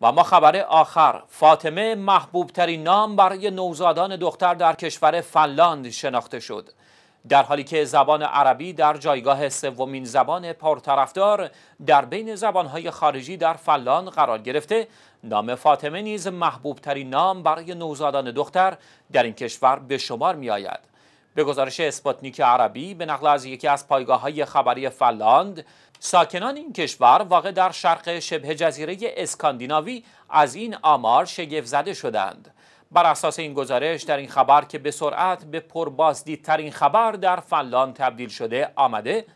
و ما خبر آخر فاطمه محبوب ترین نام برای نوزادان دختر در کشور فنلاند شناخته شد در حالی که زبان عربی در جایگاه سومین زبان پرطرفدار در بین زبانهای خارجی در فلان قرار گرفته نام فاطمه نیز محبوب ترین نام برای نوزادان دختر در این کشور به شمار می آید به گزارش اسپاتنیک عربی به نقل از یکی از پایگاه های خبری فلاند، ساکنان این کشور واقع در شرق شبه جزیره اسکاندیناوی از این آمار شگفت زده شدند بر اساس این گزارش در این خبر که به سرعت به پربازدیدترین خبر در فلاند تبدیل شده آمده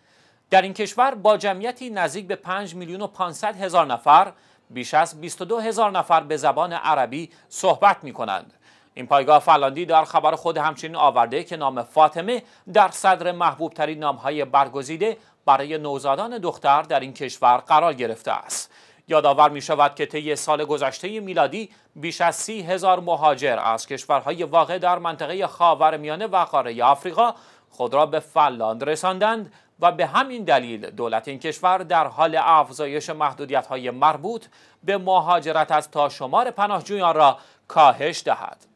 در این کشور با جمعیتی نزدیک به 5 میلیون و 500 هزار نفر بیش از 22 هزار نفر به زبان عربی صحبت می کنند این پایگاه فلاندی در خبر خود همچنین آورده که نام فاطمه در صدر محبوب ترین نام های برگزیده برای نوزادان دختر در این کشور قرار گرفته است. یادآور می شود که طی سال گذشته میلادی بیش از سی هزار مهاجر از کشورهای واقع در منطقه میانه و قاره آفریقا خود را به فلاند رساندند و به همین دلیل دولت این کشور در حال افزایش محدودیت های مربوط به مهاجرت از تا شمار پناهجویان را کاهش دهد.